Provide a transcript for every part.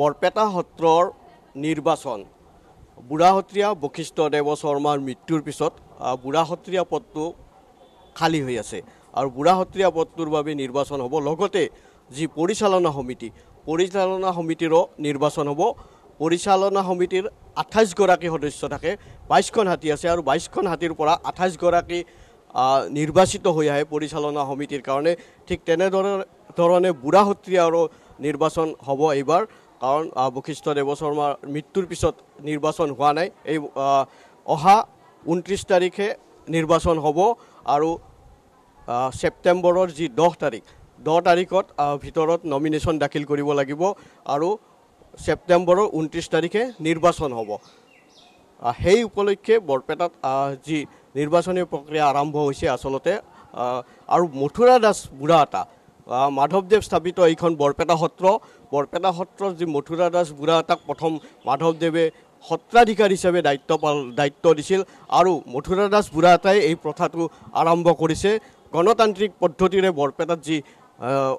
বৰপেটা সত্ৰৰ নিৰ্বাচন বুঢ়াসত্ৰীয়া বশিষ্ঠ দেৱ শৰ্মাৰ মৃত্যুৰ পিছত বুঢ়াসত্ৰীয়া পদটো খালী হৈ আছে আৰু বুঢ়াসত্ৰীয়া পদটোৰ বাবে নিৰ্বাচন হ'ব লগতে যি পৰিচালনা সমিতি পৰিচালনা সমিতিৰো নিৰ্বাচন হ'ব পৰিচালনা সমিতিৰ আঠাইছগৰাকী সদস্য থাকে বাইছখন হাতী আছে আৰু বাইছখন হাতীৰ পৰা আঠাইছগৰাকী নিৰ্বাচিত হৈ আহে পৰিচালনা সমিতিৰ কাৰণে ঠিক তেনেদৰে ধৰণে বুঢ়া বুঢ়াসত্ৰীয়াৰো নিৰ্বাচন হ'ব এইবাৰ কাৰণ বশিষ্ঠ দেৱশৰ্মাৰ মৃত্যুৰ পিছত নিৰ্বাচন হোৱা নাই এই অহা ঊনত্ৰিছ তাৰিখে নিৰ্বাচন হ'ব আৰু ছেপ্টেম্বৰৰ যি দহ তাৰিখ দহ তাৰিখত ভিতৰত নমিনেশ্যন দাখিল কৰিব লাগিব আৰু ছেপ্টেম্বৰৰ ঊনত্ৰিছ তাৰিখে নিৰ্বাচন হ'ব সেই উপলক্ষে বৰপেটাত যি নিৰ্বাচনী প্ৰক্ৰিয়া আৰম্ভ হৈছে আচলতে আৰু মথুৰা দাস বুঢ়া এটা মাধৱদেৱ স্থাপিত এইখন বৰপেটা সত্ৰ বৰপেটা সত্ৰৰ যি মথুৰা দাস বুঢ়া তাক প্ৰথম মাধৱদেৱে সত্ৰাধিকাৰ হিচাপে দায়িত্ব পাল দায়িত্ব দিছিল আৰু মথুৰা দাস বুঢ়া এটাই এই প্ৰথাটো আৰম্ভ কৰিছে গণতান্ত্ৰিক পদ্ধতিৰে বৰপেটাত যি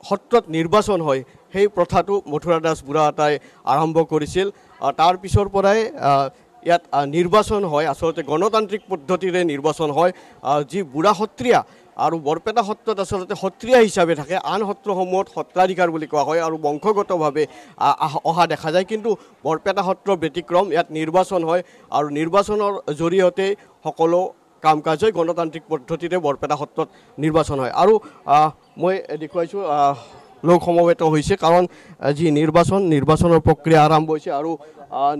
সত্ৰত নিৰ্বাচন হয় সেই প্ৰথাটো মথুৰা দাস বুঢ়া এটাই আৰম্ভ কৰিছিল তাৰ পিছৰ পৰাই ইয়াত নিৰ্বাচন হয় আচলতে গণতান্ত্ৰিক পদ্ধতিৰে নিৰ্বাচন হয় যি বুঢ়া সত্ৰীয়া আৰু বৰপেটা সত্ৰত আচলতে সত্ৰীয়া হিচাপে থাকে আন সত্ৰসমূহত সত্ৰাধিকাৰ বুলি কোৱা হয় আৰু বংশগতভাৱে অহা দেখা যায় কিন্তু বৰপেটা সত্ৰ ব্যতিক্ৰম ইয়াত নিৰ্বাচন হয় আৰু নিৰ্বাচনৰ জৰিয়তে সকলো কাম কাজ হয় গণতান্ত্ৰিক পদ্ধতিৰে বৰপেটা সত্ৰত নিৰ্বাচন হয় আৰু মই দেখুৱাইছোঁ লোক সমবেত হৈছে কাৰণ যি নিৰ্বাচন নিৰ্বাচনৰ প্ৰক্ৰিয়া আৰম্ভ হৈছে আৰু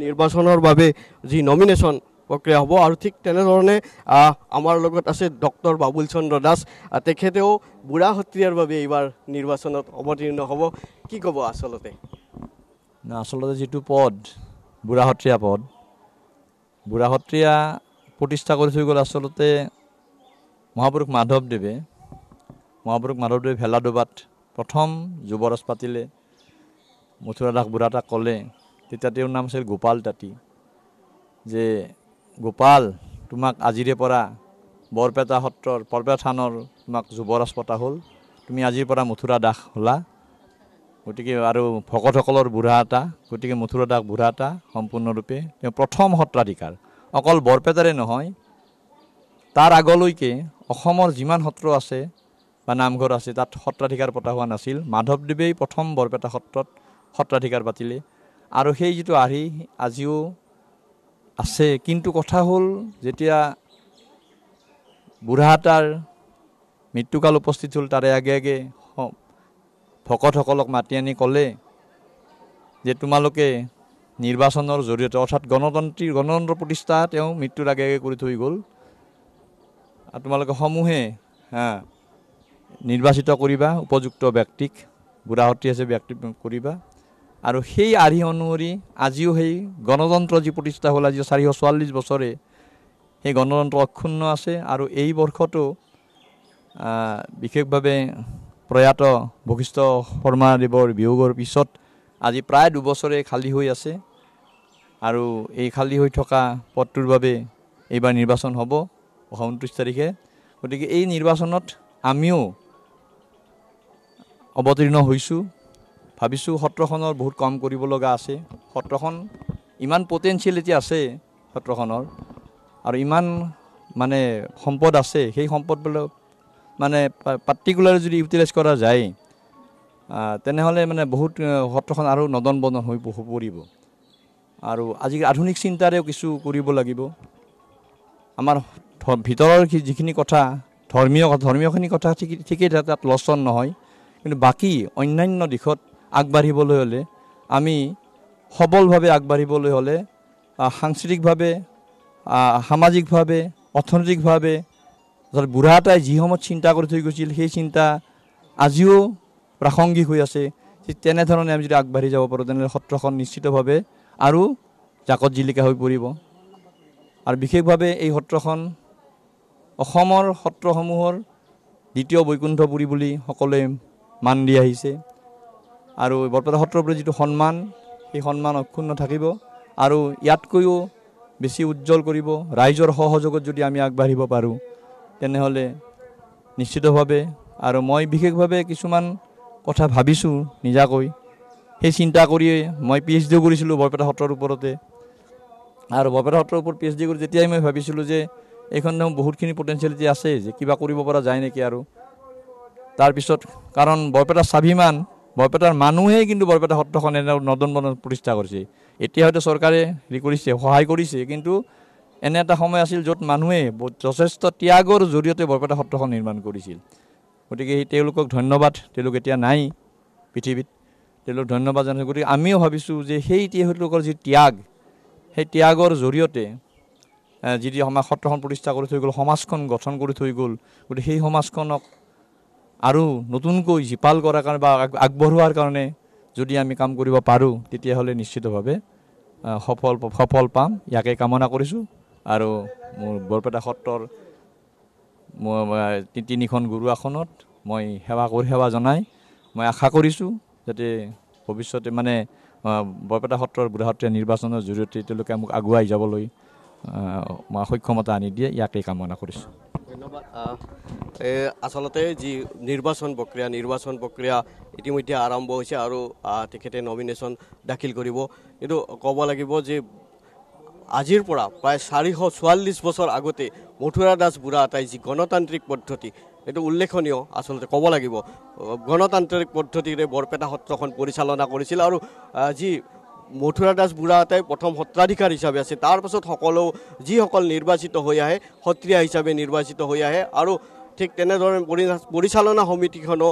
নিৰ্বাচনৰ বাবে যি নমিনেশ্যন প্ৰক্ৰিয়া হ'ব আৰু ঠিক তেনেধৰণে আমাৰ লগত আছে ডক্টৰ বাবুল চন্দ্ৰ দাস তেখেতেও বুঢ়া সত্ৰীয়াৰ বাবে এইবাৰ নিৰ্বাচনত অৱতীৰ্ণ হ'ব কি ক'ব আচলতে আচলতে যিটো পদ বুঢ়া সত্ৰীয়া পদ বুঢ়া সত্ৰীয়া প্ৰতিষ্ঠা কৰি থৈ গ'ল আচলতে মহাপুৰুষ মাধৱদেৱে মহাপুৰুষ মাধৱদেৱে ভেলাডোবাত প্ৰথম যুৱৰাজ পাতিলে মথুৰা দাস বুঢ়া এটাক ক'লে তেতিয়া তেওঁৰ নাম আছিল গোপাল তাঁতী যে গোপাল তোমাক আজিৰে পৰা বৰপেটা সত্ৰৰ বৰপেটা থানৰ তোমাক যুৱৰাজ পতা হ'ল তুমি আজিৰ পৰা মথুৰা দাস হ'লা গতিকে আৰু ভকতসকলৰ বুঢ়া এটা গতিকে মথুৰা দাস বুঢ়া এটা সম্পূৰ্ণৰূপে তেওঁ প্ৰথম সত্ৰাধিকাৰ অকল বৰপেটাৰে নহয় তাৰ আগলৈকে অসমৰ যিমান সত্ৰ আছে বা নামঘৰ আছে তাত সত্ৰাধিকাৰ পতা হোৱা নাছিল মাধৱদেৱেই প্ৰথম বৰপেটা সত্ৰত সত্ৰাধিকাৰ পাতিলে আৰু সেই যিটো আৰ্হি আজিও আছে কিন্তু কথা হ'ল যেতিয়া বুঢ়া বুঢ়াতাৰ মৃত্যুকাল উপস্থিত হ'ল তাৰে আগে আগে ভকতসকলক মাতি আনি ক'লে যে তোমালোকে নিৰ্বাচনৰ জৰিয়তে অৰ্থাৎ গণতন্ত্ৰীৰ গণতন্ত্ৰ প্ৰতিষ্ঠা তেওঁ মৃত্যুৰ আগে আগে কৰি থৈ গ'ল আৰু তোমালোকে সমূহে হা নিৰ্বাচিত কৰিবা উপযুক্ত ব্যক্তিক বুঢ়াহতী আছে ব্যক্তি কৰিবা আৰু সেই আৰ্হি অনুসৰি আজিও সেই গণতন্ত্ৰ যি প্ৰতিষ্ঠা হ'ল আজি চাৰিশ চৌৰাল্লিছ বছৰে সেই গণতন্ত্ৰ অক্ষুণ্ণ আছে আৰু এই বৰ্ষটো বিশেষভাৱে প্ৰয়াত বশিষ্ঠ শৰ্মাদেৱৰ বিয়োগৰ পিছত আজি প্ৰায় দুবছৰে খালী হৈ আছে আৰু এই খালী হৈ থকা পদটোৰ বাবে এইবাৰ নিৰ্বাচন হ'ব অহা ঊনত্ৰিছ তাৰিখে গতিকে এই নিৰ্বাচনত আমিও অৱতীৰ্ণ হৈছোঁ ভাবিছোঁ সত্ৰখনৰ বহুত কাম কৰিব লগা আছে সত্ৰখন ইমান পটেঞ্চিয়েলিটি আছে সত্ৰখনৰ আৰু ইমান মানে সম্পদ আছে সেই সম্পদবিলাক মানে পাৰ্টিকুলাৰ যদি ইউটিলাইজ কৰা যায় তেনেহ'লে মানে বহুত সত্ৰখন আৰু নদন বদন হৈ পৰিব আৰু আজি আধুনিক চিন্তাৰেও কিছু কৰিব লাগিব আমাৰ ভিতৰৰ যিখিনি কথা ধৰ্মীয় ধৰ্মীয়খিনি কথা ঠিকেই তাত লচন নহয় কিন্তু বাকী অন্যান্য দিশত আগবাঢ়িবলৈ হ'লে আমি সবলভাৱে আগবাঢ়িবলৈ হ'লে সাংস্কৃতিকভাৱে সামাজিকভাৱে অৰ্থনৈতিকভাৱে বুঢ়া এটাই যিসমূহ চিন্তা কৰি থৈ গৈছিল সেই চিন্তা আজিও প্ৰাসংগিক হৈ আছে ঠিক তেনেধৰণে আমি যদি আগবাঢ়ি যাব পাৰোঁ তেনেহ'লে সত্ৰখন নিশ্চিতভাৱে আৰু জাকত জিলিকা হৈ পৰিব আৰু বিশেষভাৱে এই সত্ৰখন অসমৰ সত্ৰসমূহৰ দ্বিতীয় বৈকুণ্ঠপুৰী বুলি সকলোৱে মান দি আহিছে আৰু বৰপেটা সত্ৰৰ প্ৰতি যিটো সন্মান সেই সন্মান অক্ষুণ্ণ থাকিব আৰু ইয়াতকৈও বেছি উজ্জ্বল কৰিব ৰাইজৰ সহযোগত যদি আমি আগবাঢ়িব পাৰোঁ তেনেহ'লে নিশ্চিতভাৱে আৰু মই বিশেষভাৱে কিছুমান কথা ভাবিছোঁ নিজাকৈ সেই চিন্তা কৰিয়ে মই পি এইচ ডিও কৰিছিলোঁ বৰপেটা সত্ৰৰ ওপৰতে আৰু বৰপেটা সত্ৰৰ ওপৰত পি এইচ ডি কৰি যেতিয়াই মই ভাবিছিলোঁ যে এইখন দেখোন বহুতখিনি পটেঞ্চিয়েলিটি আছে যে কিবা কৰিব পৰা যায় নেকি আৰু তাৰপিছত কাৰণ বৰপেটা স্বাভিমান বৰপেটাৰ মানুহেই কিন্তু বৰপেটা সত্ৰখন এনে নদন বদন প্ৰতিষ্ঠা কৰিছে এতিয়া হয়তো চৰকাৰে হেৰি কৰিছে সহায় কৰিছে কিন্তু এনে এটা সময় আছিল য'ত মানুহে যথেষ্ট ত্যাগৰ জৰিয়তে বৰপেটা সত্ৰখন নিৰ্মাণ কৰিছিল গতিকে সেই তেওঁলোকক ধন্যবাদ তেওঁলোক এতিয়া নাই পৃথিৱীত তেওঁলোক ধন্যবাদ জনাইছে গতিকে আমিও ভাবিছোঁ যে সেই তেওঁলোকৰ যি ত্যাগ সেই ত্যাগৰ জৰিয়তে যি সত্ৰখন প্ৰতিষ্ঠা কৰি থৈ গ'ল সমাজখন গঠন কৰি থৈ গ'ল গতিকে সেই সমাজখনক আৰু নতুনকৈ জীপাল কৰাৰ কাৰণে বা আগবঢ়োৱাৰ কাৰণে যদি আমি কাম কৰিব পাৰোঁ তেতিয়াহ'লে নিশ্চিতভাৱে সফল সফল পাম ইয়াকে কামনা কৰিছোঁ আৰু মোৰ বৰপেটা সত্ৰৰ তিনিখন গুৰু আসনত মই সেৱা কৰি সেৱা জনাই মই আশা কৰিছোঁ যাতে ভৱিষ্যতে মানে বৰপেটা সত্ৰৰ বুঢ়া সত্ৰীয়া নিৰ্বাচনৰ জৰিয়তে তেওঁলোকে মোক আগুৱাই যাবলৈ সক্ষমতা আনি দিয়ে ইয়াকেই কামনা কৰিছোঁ আচলতে যি নিৰ্বাচন প্ৰক্ৰিয়া নিৰ্বাচন প্ৰক্ৰিয়া ইতিমধ্যে আৰম্ভ হৈছে আৰু তেখেতে নমিনেশ্যন দাখিল কৰিব কিন্তু ক'ব লাগিব যে আজিৰ পৰা প্ৰায় চাৰিশ চৌৰাল্লিছ বছৰ আগতে মথুৰা দাস বুঢ়া এটাই যি গণতান্ত্ৰিক পদ্ধতি এইটো উল্লেখনীয় আচলতে ক'ব লাগিব গণতান্ত্ৰিক পদ্ধতিৰে বৰপেটা সত্ৰখন পৰিচালনা কৰিছিল আৰু যি মথুৰা দাস বুঢ়া এটাই প্ৰথম সত্ৰাধিকাৰ হিচাপে আছে তাৰপাছত সকলো যিসকল নিৰ্বাচিত হৈ আহে সত্ৰীয়া হিচাপে নিৰ্বাচিত হৈ আহে আৰু ঠিক তেনেধৰণে পৰিচালনা সমিতিখনো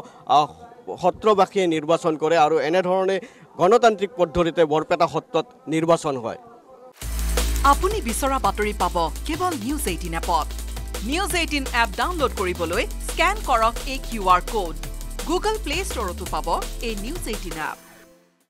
সত্ৰবাসীয়ে নিৰ্বাচন কৰে আৰু এনেধৰণে গণতান্ত্ৰিক পদ্ধতিতে বৰপেটা সত্ৰত নিৰ্বাচন হয় আপুনি বিচৰা বাতৰি পাব কেৱল নিউজ এইটিন এপত নিউজ এইটিন এপ ডাউনলোড কৰিবলৈ স্কেন কৰক এই Q R code Google Play ষ্টৰতো পাব এই নিউজ এইটিন এপ